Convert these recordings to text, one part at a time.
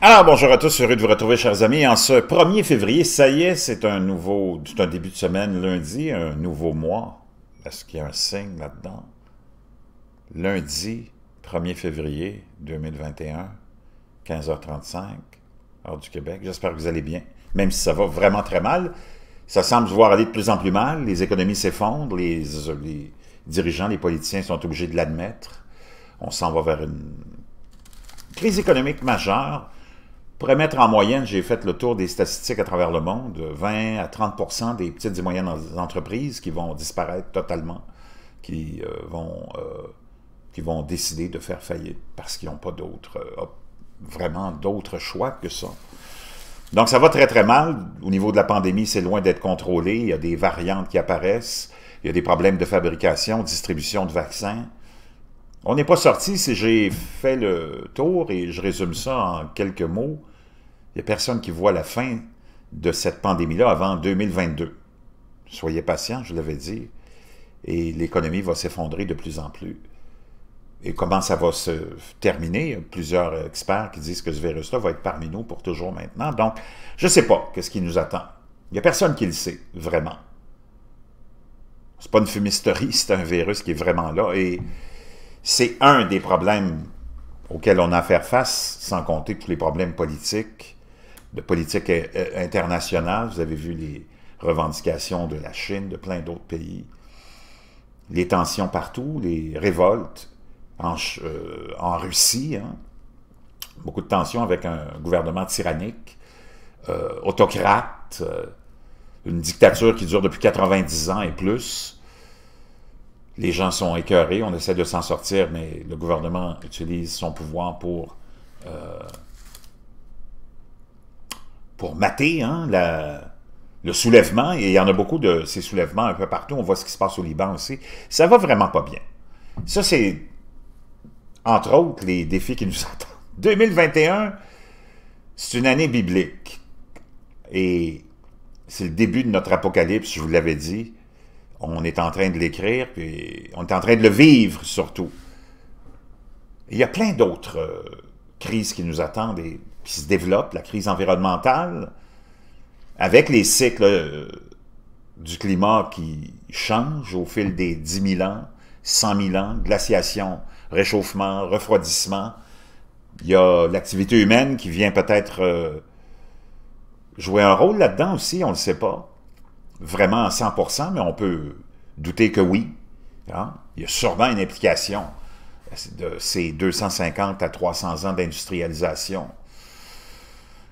Alors, bonjour à tous, heureux de vous retrouver, chers amis. En ce 1er février, ça y est, c'est un nouveau, c'est un début de semaine lundi, un nouveau mois. Est-ce qu'il y a un signe là-dedans? Lundi, 1er février 2021, 15h35, heure du Québec. J'espère que vous allez bien, même si ça va vraiment très mal. Ça semble se voir aller de plus en plus mal. Les économies s'effondrent, les dirigeants, les politiciens sont obligés de l'admettre. On s'en va vers une crise économique majeure pour mettre en moyenne, j'ai fait le tour des statistiques à travers le monde, 20 à 30 des petites et moyennes entreprises qui vont disparaître totalement, qui, euh, vont, euh, qui vont décider de faire faillite parce qu'ils n'ont pas d'autres, euh, vraiment d'autres choix que ça. Donc ça va très très mal. Au niveau de la pandémie, c'est loin d'être contrôlé. Il y a des variantes qui apparaissent. Il y a des problèmes de fabrication, distribution de vaccins. On n'est pas sorti, si j'ai fait le tour et je résume ça en quelques mots. Il n'y a personne qui voit la fin de cette pandémie-là avant 2022. Soyez patients, je l'avais dit, et l'économie va s'effondrer de plus en plus. Et comment ça va se terminer? plusieurs experts qui disent que ce virus-là va être parmi nous pour toujours maintenant. Donc, je ne sais pas ce qui nous attend. Il n'y a personne qui le sait, vraiment. C'est pas une fumisterie, c'est un virus qui est vraiment là. Et c'est un des problèmes auxquels on a à faire face, sans compter tous les problèmes politiques, de politique euh, euh, internationale. Vous avez vu les revendications de la Chine, de plein d'autres pays, les tensions partout, les révoltes en, euh, Russie, hein. beaucoup de tensions avec un gouvernement tyrannique, autocrate, une dictature qui dure depuis 90 ans et plus les gens sont écœurés, on essaie de s'en sortir, mais le gouvernement utilise son pouvoir pour, euh, pour mater hein, le soulèvement, et il y en a beaucoup de ces soulèvements un peu partout, on voit ce qui se passe au Liban aussi, ça va vraiment pas bien. Ça, c'est, entre autres, les défis qui nous attendent. 2021, c'est une année biblique, et c'est le début de notre apocalypse, je vous l'avais dit, on est en train de l'écrire, puis on est en train de le vivre surtout. Il y a plein d'autres euh, crises qui nous attendent et qui se développent, la crise environnementale, avec les cycles euh, du climat qui changent au fil des 10 000 ans, 100 000 ans, glaciation, réchauffement, refroidissement. Il y a l'activité humaine qui vient peut-être euh, jouer un rôle là-dedans aussi, on ne le sait pas vraiment à 100%, mais on peut douter que oui. Ah, il y a sûrement une implication de ces 250 à 300 ans d'industrialisation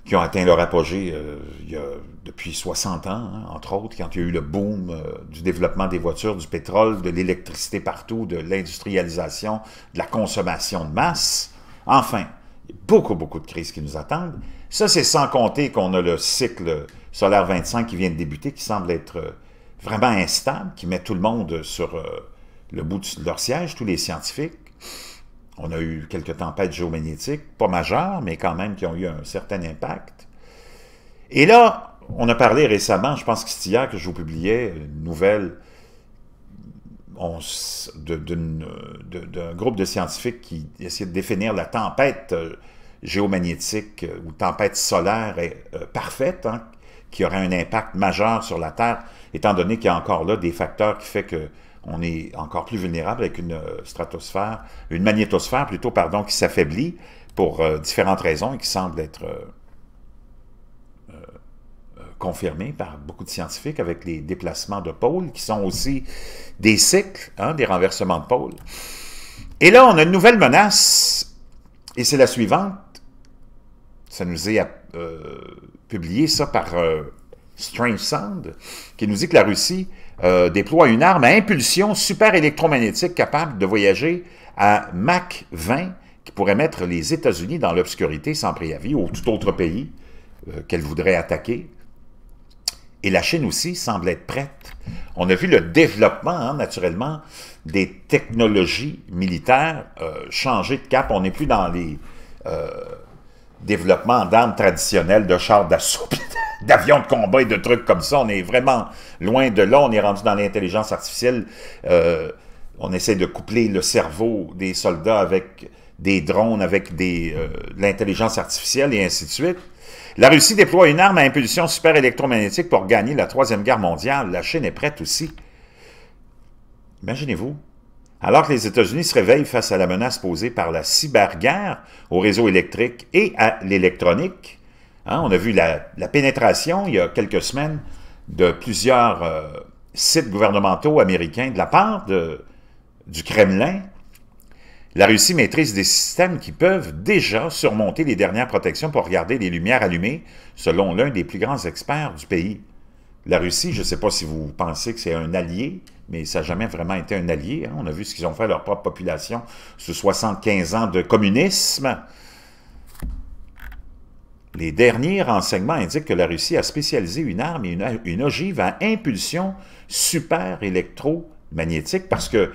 qui ont atteint leur apogée euh, depuis 60 ans, hein, entre autres, quand il y a eu le boom euh, du développement des voitures, du pétrole, de l'électricité partout, de l'industrialisation, de la consommation de masse. Enfin, il y a beaucoup, beaucoup de crises qui nous attendent. Ça, c'est sans compter qu'on a le cycle Solaire 25 qui vient de débuter, qui semble être euh, vraiment instable, qui met tout le monde euh, sur euh, le bout de leur siège, tous les scientifiques. On a eu quelques tempêtes géomagnétiques, pas majeures, mais quand même qui ont eu un certain impact. Et là, on a parlé récemment, je pense que c'est hier que je vous publiais une nouvelle d'un groupe de scientifiques qui essayait de définir la tempête géomagnétique ou tempête solaire parfaite, hein, qui aurait un impact majeur sur la Terre, étant donné qu'il y a encore là des facteurs qui font qu'on est encore plus vulnérable avec une euh, stratosphère, une magnétosphère plutôt, pardon, qui s'affaiblit pour euh, différentes raisons et qui semble être euh, euh, confirmée par beaucoup de scientifiques avec les déplacements de pôles qui sont aussi des cycles, hein, des renversements de pôles. Et là, on a une nouvelle menace et c'est la suivante. Ça nous est euh, publié ça par euh, Strange Sound, qui nous dit que la Russie euh, déploie une arme à impulsion super électromagnétique capable de voyager à Mach 20, qui pourrait mettre les États-Unis dans l'obscurité sans préavis, ou tout autre pays qu'elle voudrait attaquer. Et la Chine aussi semble être prête. On a vu le développement, hein, naturellement, des technologies militaires changer de cap. On n'est plus dans les développement d'armes traditionnelles, de chars d'assaut, d'avions de combat et de trucs comme ça. On est vraiment loin de là. On est rendu dans l'intelligence artificielle. Euh, on essaie de coupler le cerveau des soldats avec des drones, avec des, euh, de l'intelligence artificielle et ainsi de suite. La Russie déploie une arme à impulsion super électromagnétique pour gagner la Troisième Guerre mondiale. La Chine est prête aussi. Imaginez-vous, alors que les États-Unis se réveillent face à la menace posée par la cyberguerre au réseau électrique et à l'électronique, hein, on a vu la, pénétration il y a quelques semaines de plusieurs euh, sites gouvernementaux américains de la part du Kremlin. La Russie maîtrise des systèmes qui peuvent déjà surmonter les dernières protections pour regarder les lumières allumées, selon l'un des plus grands experts du pays. La Russie, je ne sais pas si vous pensez que c'est un allié, mais ça n'a jamais vraiment été un allié. Hein. On a vu ce qu'ils ont fait à leur propre population sous 75 ans de communisme. Les derniers renseignements indiquent que la Russie a spécialisé une arme et une, ogive à impulsion super-électromagnétique parce que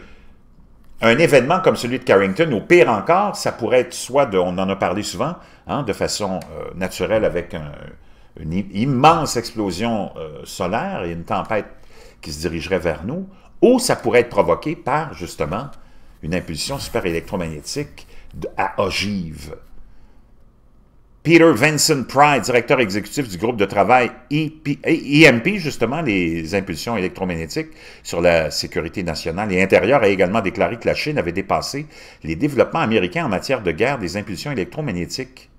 un événement comme celui de Carrington, ou pire encore, ça pourrait être soit, on en a parlé souvent, hein, de façon euh, naturelle avec une immense explosion euh, solaire et une tempête qui se dirigerait vers nous, ou ça pourrait être provoqué par, justement, une impulsion super électromagnétique à ogive. Peter Vincent Pride, directeur exécutif du groupe de travail EMP, e, e justement, les impulsions électromagnétiques sur la sécurité nationale et intérieure, a également déclaré que la Chine avait dépassé les développements américains en matière de guerre des impulsions électromagnétiques.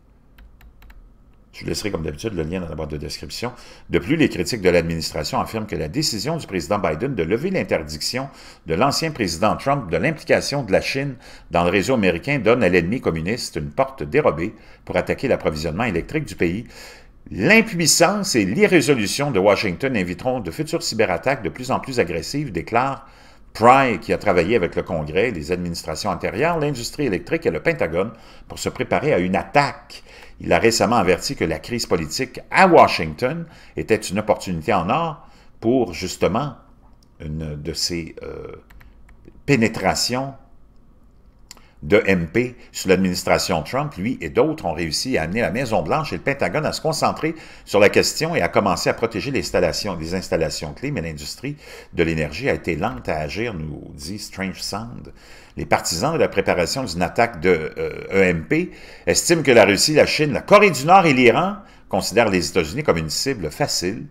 Je laisserai, comme d'habitude, le lien dans la boîte de description. De plus, les critiques de l'administration affirment que la décision du président Biden de lever l'interdiction de l'ancien président Trump de l'implication de la Chine dans le réseau américain donne à l'ennemi communiste une porte dérobée pour attaquer l'approvisionnement électrique du pays. L'impuissance et l'irrésolution de Washington inviteront de futures cyberattaques de plus en plus agressives, déclare Pry, qui a travaillé avec le Congrès, les administrations antérieures, l'industrie électrique et le Pentagone pour se préparer à une attaque il a récemment averti que la crise politique à Washington était une opportunité en or pour justement une de ces euh, pénétrations de MP sous l'administration Trump, lui et d'autres ont réussi à amener la Maison-Blanche et le Pentagone à se concentrer sur la question et à commencer à protéger les installations, les installations clés, mais l'industrie de l'énergie a été lente à agir, nous dit Strange Sound. Les partisans de la préparation d'une attaque de EMP euh, e estiment que la Russie, la Chine, la Corée du Nord et l'Iran considèrent les États-Unis comme une cible facile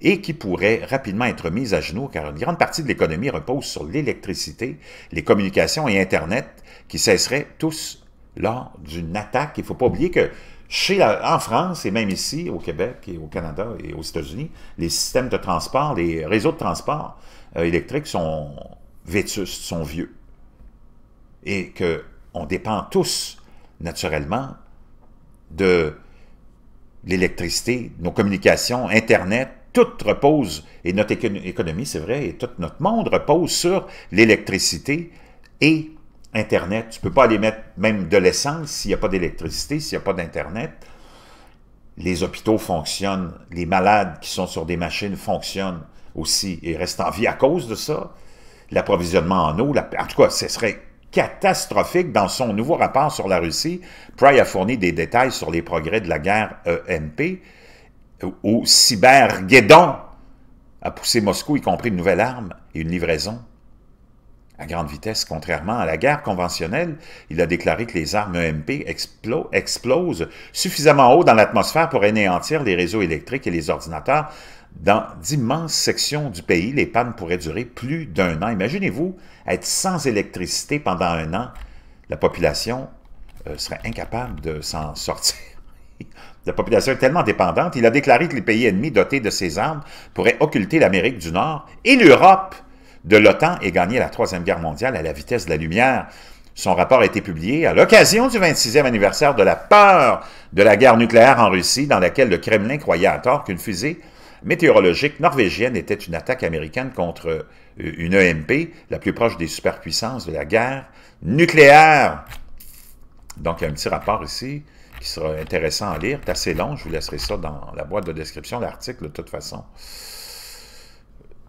et qui pourrait rapidement être mise à genoux car une grande partie de l'économie repose sur l'électricité, les communications et Internet qui cesseraient tous lors d'une attaque. Il ne faut pas oublier que chez en France et même ici, au Québec et au Canada et aux États-Unis, les systèmes de transport, les réseaux de transport euh, électriques sont vétustes, sont vieux et qu'on dépend tous, naturellement, de l'électricité, nos communications, Internet, tout repose, et notre économie, c'est vrai, et tout notre monde repose sur l'électricité et Internet. Tu ne peux pas aller mettre même de l'essence s'il n'y a pas d'électricité, s'il n'y a pas d'Internet. Les hôpitaux fonctionnent, les malades qui sont sur des machines fonctionnent aussi et restent en vie à cause de ça. L'approvisionnement en eau, en tout cas, ce serait catastrophique dans son nouveau rapport sur la Russie. Pry a fourni des détails sur les progrès de la guerre EMP euh, au cyberguédon a poussé Moscou, y compris une nouvelle arme et une livraison à grande vitesse. Contrairement à la guerre conventionnelle, il a déclaré que les armes EMP explosent suffisamment haut dans l'atmosphère pour anéantir les réseaux électriques et les ordinateurs dans d'immenses sections du pays, les pannes pourraient durer plus d'un an. Imaginez-vous être sans électricité pendant un an. La population euh, serait incapable de s'en sortir. La population est tellement dépendante, il a déclaré que les pays ennemis dotés de ces armes pourraient occulter l'Amérique du Nord et l'Europe de l'OTAN et gagner la Troisième Guerre mondiale à la vitesse de la lumière. Son rapport a été publié à l'occasion du 26e anniversaire de la peur de la guerre nucléaire en Russie, dans laquelle le Kremlin croyait à tort qu'une fusée météorologique norvégienne était une attaque américaine contre euh, une EMP, la plus proche des superpuissances de la guerre nucléaire. Donc, il y a un petit rapport ici qui sera intéressant à lire. C'est assez long, je vous laisserai ça dans la boîte de description, de l'article, de toute façon.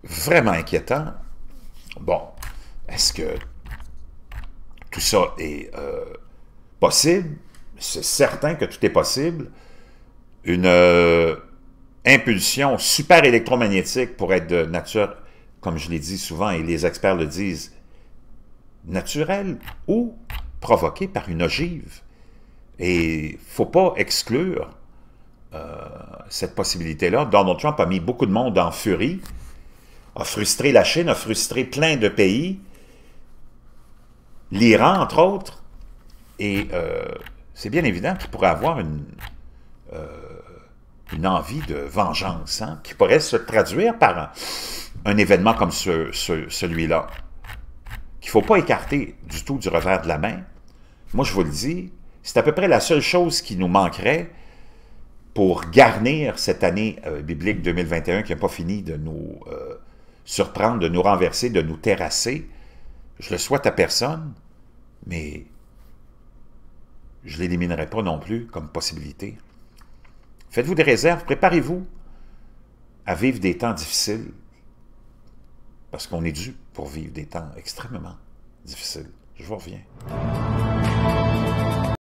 Vraiment inquiétant. Bon, est-ce que tout ça est euh, possible? C'est certain que tout est possible. Une... Euh, impulsion super électromagnétique pour être de nature, comme je l'ai dit souvent et les experts le disent, naturelle ou provoquée par une ogive. Et il ne faut pas exclure euh, cette possibilité-là. Donald Trump a mis beaucoup de monde en furie, a frustré la Chine, a frustré plein de pays, l'Iran entre autres, et euh, c'est bien évident qu'il pourrait avoir une... Euh, une envie de vengeance hein, qui pourrait se traduire par un, événement comme ce, celui-là, qu'il ne faut pas écarter du tout du revers de la main. Moi, je vous le dis, c'est à peu près la seule chose qui nous manquerait pour garnir cette année euh, biblique 2021 qui n'a pas fini de nous euh, surprendre, de nous renverser, de nous terrasser. Je le souhaite à personne, mais je ne l'éliminerai pas non plus comme possibilité. Faites-vous des réserves, préparez-vous à vivre des temps difficiles, parce qu'on est dû pour vivre des temps extrêmement difficiles. Je vous reviens.